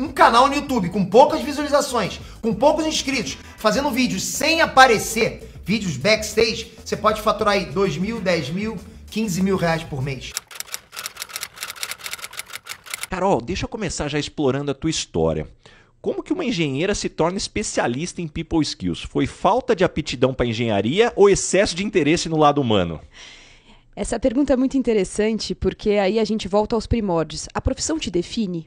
um canal no YouTube com poucas visualizações, com poucos inscritos, fazendo vídeos sem aparecer, vídeos backstage, você pode faturar aí 2 mil, 10 mil, 15 mil reais por mês. Carol, deixa eu começar já explorando a tua história. Como que uma engenheira se torna especialista em people skills? Foi falta de aptidão para engenharia ou excesso de interesse no lado humano? Essa pergunta é muito interessante porque aí a gente volta aos primórdios. A profissão te define?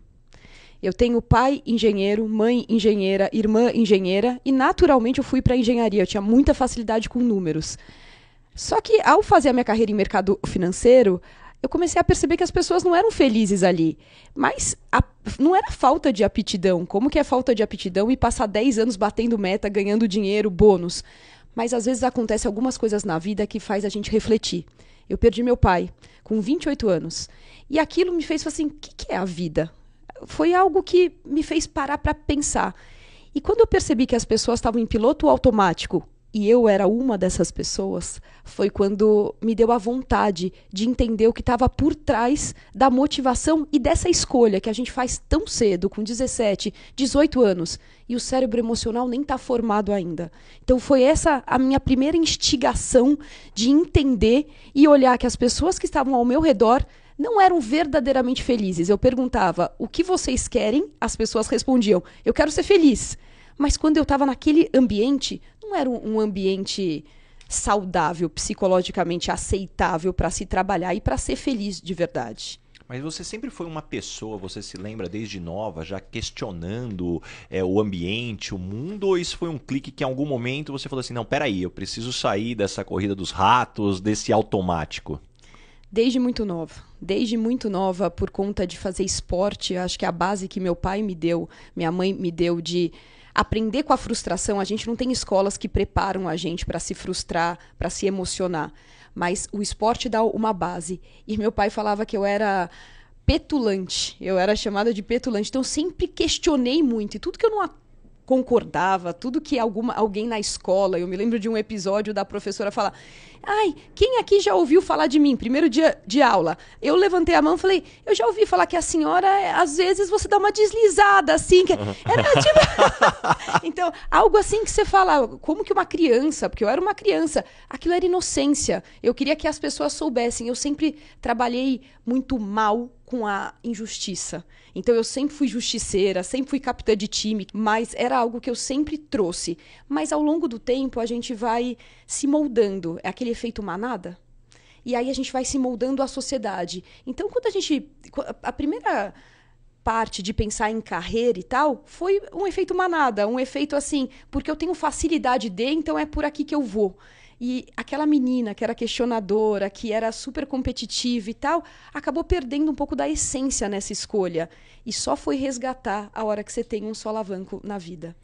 Eu tenho pai engenheiro, mãe engenheira, irmã engenheira e naturalmente eu fui para engenharia. Eu tinha muita facilidade com números. Só que ao fazer a minha carreira em mercado financeiro, eu comecei a perceber que as pessoas não eram felizes ali. Mas a, não era falta de aptidão. Como que é falta de aptidão e passar 10 anos batendo meta, ganhando dinheiro, bônus? Mas às vezes acontece algumas coisas na vida que faz a gente refletir. Eu perdi meu pai com 28 anos. E aquilo me fez assim, o que, que é a vida? foi algo que me fez parar para pensar. E quando eu percebi que as pessoas estavam em piloto automático e eu era uma dessas pessoas, foi quando me deu a vontade de entender o que estava por trás da motivação e dessa escolha que a gente faz tão cedo, com 17, 18 anos, e o cérebro emocional nem está formado ainda. Então foi essa a minha primeira instigação de entender e olhar que as pessoas que estavam ao meu redor não eram verdadeiramente felizes. Eu perguntava o que vocês querem, as pessoas respondiam: eu quero ser feliz. Mas quando eu estava naquele ambiente, não era um ambiente saudável, psicologicamente aceitável para se trabalhar e para ser feliz de verdade. Mas você sempre foi uma pessoa, você se lembra desde nova, já questionando é, o ambiente, o mundo, ou isso foi um clique que em algum momento você falou assim: não, peraí, eu preciso sair dessa corrida dos ratos, desse automático? Desde muito nova. Desde muito nova, por conta de fazer esporte, acho que é a base que meu pai me deu, minha mãe me deu de aprender com a frustração. A gente não tem escolas que preparam a gente para se frustrar, para se emocionar. Mas o esporte dá uma base. E meu pai falava que eu era petulante. Eu era chamada de petulante. Então eu sempre questionei muito. E tudo que eu não concordava, tudo que alguma, alguém na escola, eu me lembro de um episódio da professora falar: "Ai, quem aqui já ouviu falar de mim? Primeiro dia de aula". Eu levantei a mão e falei: "Eu já ouvi falar que a senhora é, às vezes você dá uma deslizada assim, que era é tipo... Então, algo assim que você fala, como que uma criança, porque eu era uma criança, aquilo era inocência. Eu queria que as pessoas soubessem. Eu sempre trabalhei muito mal com a injustiça. Então eu sempre fui justiceira, sempre fui capitã de time, mas era algo que eu sempre trouxe. Mas ao longo do tempo a gente vai se moldando, é aquele efeito manada. E aí a gente vai se moldando à sociedade. Então quando a gente a primeira parte de pensar em carreira e tal, foi um efeito manada, um efeito assim, porque eu tenho facilidade de, então é por aqui que eu vou. E aquela menina que era questionadora, que era super competitiva e tal, acabou perdendo um pouco da essência nessa escolha. E só foi resgatar a hora que você tem um solavanco na vida.